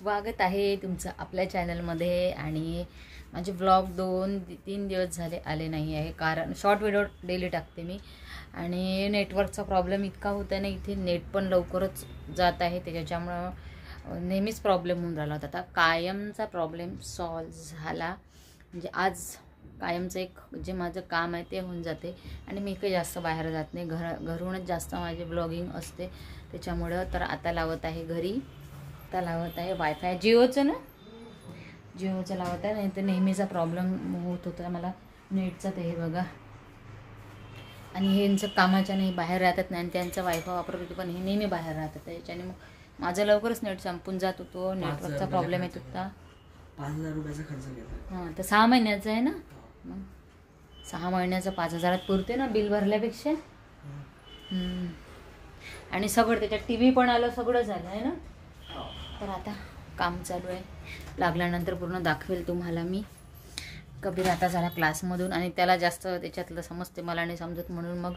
स्वागत आहे तुमचं आपल्या चॅनलमध्ये आणि माझे ब्लॉग दोन तीन दिवस झाले आले नाही आहे कारण शॉर्ट व्हिडिओ डेली टाकते मी आणि नेटवर्कचा प्रॉब्लेम इतका होता ना इथे नेट पण लवकरच जात आहे त्याच्यामुळं नेहमीच प्रॉब्लेम होऊन राहिला होता आता कायमचा प्रॉब्लेम सॉल्व झाला म्हणजे आज कायमचं एक जे माझं काम आहे ते होऊन जाते आणि मी काही जास्त बाहेर जात नाही घर घरूनच जास्त माझे ब्लॉगिंग असते त्याच्यामुळं तर आता लावत आहे घरी आत्ता लावत आहे वायफाय जिओचं ना जिओचं लावत आहे नाही तर नेहमीचा प्रॉब्लेम होत होता मला नेटचा ते हे बघा आणि हे यांचं कामाच्या नाही बाहेर राहतात नाही आणि त्यांचा वायफाय वापरत होतो पण हे नेहमी बाहेर राहतात याच्याने मग माझं लवकरच नेट संपून जात होतो नेटवर्कचा प्रॉब्लेम येत होता पाच हजार रुपयाचा खर्च हां तर सहा महिन्याचा आहे ना हो. मग सहा महिन्याचं पाच हजारात पुरते ना बिल भरल्यापेक्षा हो. आणि सगळं त्याच्यात टी व्ही पण आलं सगळं झालं आहे ना तर आता काम चालू आहे लागल्यानंतर पूर्ण दाखवेल तुम्हाला मी कबीर आता झाला क्लासमधून आणि त्याला जास्त त्याच्यातलं समजते मला नाही समजत म्हणून मग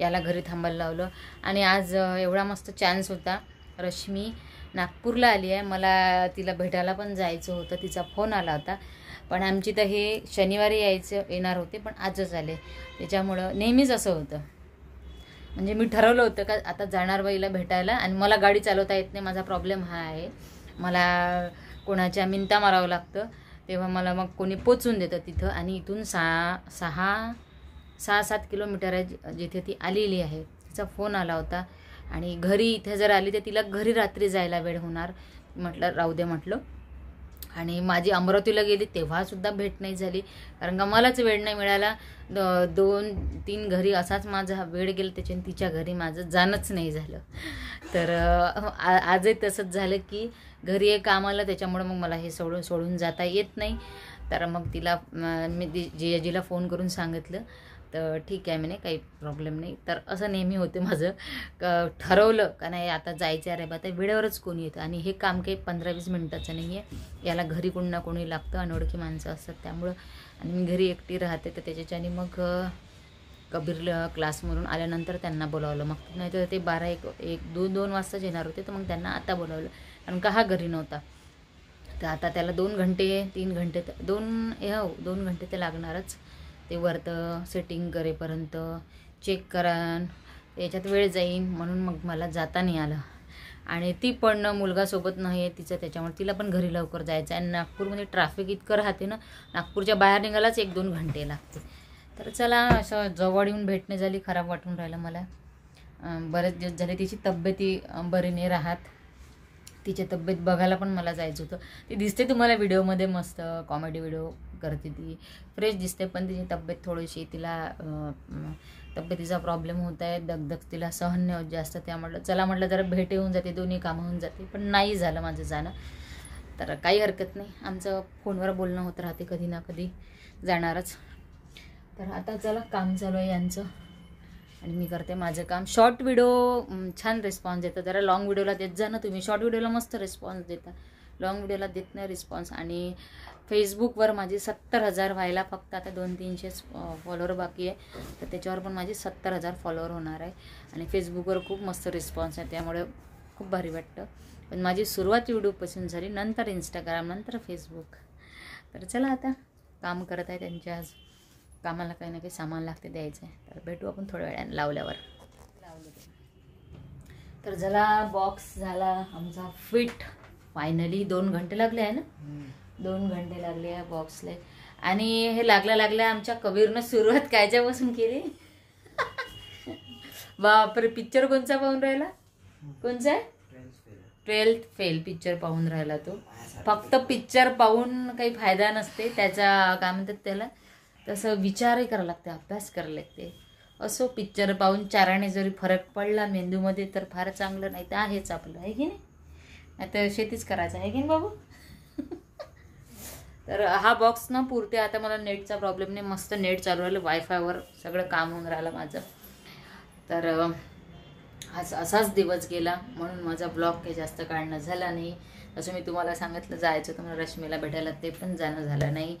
याला घरी थांबायला लावलं आणि आज एवढा मस्त चान्स होता रश्मी नागपूरला आली आहे मला तिला भेटायला पण जायचं होतं तिचा फोन आला होता पण आमची तर हे शनिवारी यायचं येणार होते पण आजच आले त्याच्यामुळं नेहमीच असं होतं म्हणजे मी ठरवलं होतं का आता जाणार बाईला भेटायला आणि मला गाडी चालवता येत नाही माझा प्रॉब्लेम हा आहे मला कोणाच्या मिंता मारावं लागतं तेव्हा मला मग कोणी पोचून देतं तिथं आणि इथून सहा सहा सहा सात किलोमीटर आहे जिथे ती आलेली आहे तिचा फोन आला होता आणि घरी इथे जर आली तर तिला घरी रात्री जायला वेळ होणार म्हटलं राहू दे म्हटलं आणि माझी अमरावतीला गेली तेव्हासुद्धा भेट नाही झाली कारण का मलाच वेळ नाही मिळाला दोन तीन घरी असाच माझा वेळ गेला त्याच्याने तिच्या घरी माझं जाणंच नाही झालं तर आजही तसंच झालं की घरी एक कामाला त्याच्यामुळे मग मला हे सोडून सोडून जाता येत नाही तर मग तिला मी जिजाजीला फोन करून सांगितलं तर ठीक आहे म्हणे काही प्रॉब्लेम नाही तर असं नेहमी होते माझं क ठरवलं का नाही आता जायचं अरे बा वेळेवरच कोणी येतं आणि हे काम काही पंधरा वीस मिनटाचं नाही आहे याला घरी कोण ना कोणी लागतं अनोळखी माणसं असतात त्यामुळं आणि मी घरी एकटी राहते तर त्याच्याच्याने मग कबीर क्लासमधून आल्यानंतर त्यांना बोलावलं मग नाही तर ते बारा एक एक दोन दोन वाजताच येणार होते तर मग त्यांना आता बोलावलं कारण का हा घरी नव्हता तर आता त्याला दोन घंटे तीन घंटे दोन हो दोन घंटे ते लागणारच ते वरतं सेटिंग करेपर्यंत चेक करान याच्यात वेळ जाईन म्हणून मग मला जाता नाही आलं आणि ती पण मुलगासोबत नाही आहे तिचं त्याच्यामुळे तिला पण घरी लवकर जायचं आहे आणि नागपूरमध्ये ट्रॅफिक इतकं राहते ना नागपूरच्या बाहेर निघायलाच एक दोन घंटे लागते तर चला असं जवळ येऊन भेटणे झाली खराब वाटून राहिलं मला बरेच दिवस झाले तिची तब्येती बरी नाही राहत तिची तब्येत बघायला पण मला जायचं होतं ती दिसते तुम्हाला व्हिडिओमध्ये मस्त कॉमेडी व्हिडिओ करते ती फ्रेश दिसते पण तिची तब्येत थोडीशी तिला तब्येतीचा प्रॉब्लेम होत आहे दगदग तिला सहन होत जास्त त्या म्हटलं चला म्हटलं जरा भेट होऊन जाते दोन्ही कामं होऊन जाते पण नाही झालं माझं जाणं तर काही हरकत नाही आमचं फोनवर बोलणं होत राहते कधी ना कधी जाणारच तर आता चला काम चालू आहे यांचं आणि मी करते माझं काम शॉर्ट व्हिडिओ छान रिस्पॉन्स देतं जरा लाँग व्हिडिओला देत जा ना तुम्ही शॉर्ट व्हिडिओला मस्त रिस्पॉन्स देता लॉंग व्हिडिओला देत नाही रिस्पॉन्स आणि फेसबुकवर माझे सत्तर हजार व्हायला फक्त आता दोन तीनशेच फॉलोअर बाकी आहे तर त्याच्यावर पण माझी सत्तर हजार फॉलोअर होणार आहे आणि फेसबुकवर खूप मस्त रिस्पॉन्स आहे त्यामुळे खूप भारी वाटतं पण माझी सुरुवात यूट्यूबपासून झाली नंतर इंस्टाग्राम नंतर फेसबुक तर चला आता काम करत आहे त्यांच्या आज कामाला काही ना काही सामान लागते द्यायचं आहे तर भेटू आपण थोड्या वेळाने लावल्यावर लावलं तर झाला बॉक्स झाला आमचा फिट फायनली दोन घंटे लागले आहे ना दोन घंटे लागले आहे बॉक्सला आणि हे लागल्या लागल्या आमच्या कबीरनं सुरुवात कायच्यापासून केली बापरे पिक्चर कोणचा पाहून राहिला कोणचा आहे ट्वेल्थ फेल पिक्चर पाहून राहिला तो फक्त पिक्चर पाहून काही फायदा नसते त्याचा काय म्हणतात त्याला तसं विचारही करावं लागते अभ्यास करायला लागते असो पिक्चर पाहून चाराने जरी फरक पडला मेंदूमध्ये तर फार चांगलं नाही तर आहेच आपलं आहे की नाही नाही तर शेतीच करायचं आहे की बाबू तर हा बॉक्स ना पुरते आता मला नेटचा प्रॉब्लेम नाही मस्त नेट चालू राहिलं वायफायवर सगळं काम होऊन राहिलं माझं तर आज असाच दिवस गेला म्हणून माझा ब्लॉग काही जास्त काढणं झाला नाही तसं मी तुम्हाला सांगितलं जायचं तुम्हाला रश्मीला भेटायला ते पण जाणं झालं नाही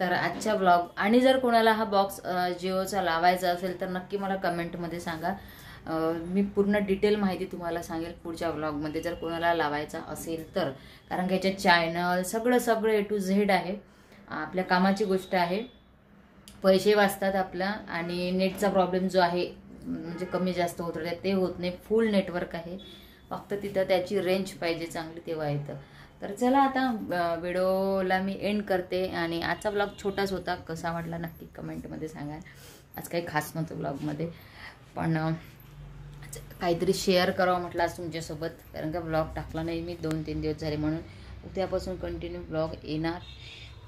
तर आजच्या ब्लॉग आणि जर कोणाला हा बॉक्स जिओचा लावायचा असेल तर नक्की मला कमेंटमध्ये सांगा मी पूर्ण डिटेल माहिती तुम्हाला सांगेल पुढच्या ब्लॉगमध्ये जर कोणाला लावायचा असेल तर कारण की याच्यात चॅनल सगळं सगळं ए टू झेड आहे आपल्या कामाची गोष्ट आहे पैसे वाचतात आपला आणि नेटचा प्रॉब्लेम जो आहे म्हणजे कमी जास्त होत राहते ते होत नाही फुल नेटवर्क आहे फक्त तिथं त्याची रेंज पाहिजे चांगली तेव्हा येतं तर चला आता व्हिडिओला मी एंड करते आणि आजचा ब्लॉग छोटाच होता कसा वाटला नक्की कमेंटमध्ये सांगा आज काही खास नव्हतं ब्लॉगमध्ये पण काहीतरी शेअर करावं म्हटलं आज तुमच्यासोबत कारण का ब्लॉग टाकला नाही मी दोन तीन दिवस झाले म्हणून उद्यापासून कंटिन्यू ब्लॉग येणार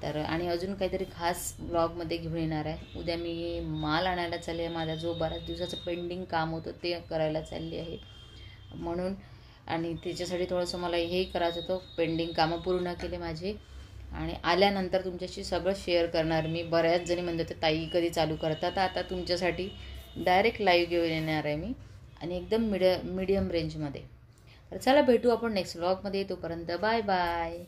तर आणि अजून काहीतरी खास ब्लॉगमध्ये घेऊन येणार आहे उद्या मी माल आणायला चालले आहे माझा जो बऱ्याच दिवसाचं पेंडिंग काम होतं ते करायला चालली आहे म्हणून आणि त्याच्यासाठी थोडंसं मला हेही करायचं होतं पेंडिंग कामं पूर्ण केले माझे आणि आल्यानंतर तुमच्याशी सगळं शेअर करणार मी बऱ्याच जणी म्हणजे होते ताई कधी चालू करतात आता तुमच्यासाठी डायरेक्ट लाईव्ह घेऊन येणार आहे मी आणि एकदम मिड मिडियम रेंजमध्ये तर चला भेटू आपण नेक्स्ट व्लॉगमध्ये तोपर्यंत बाय बाय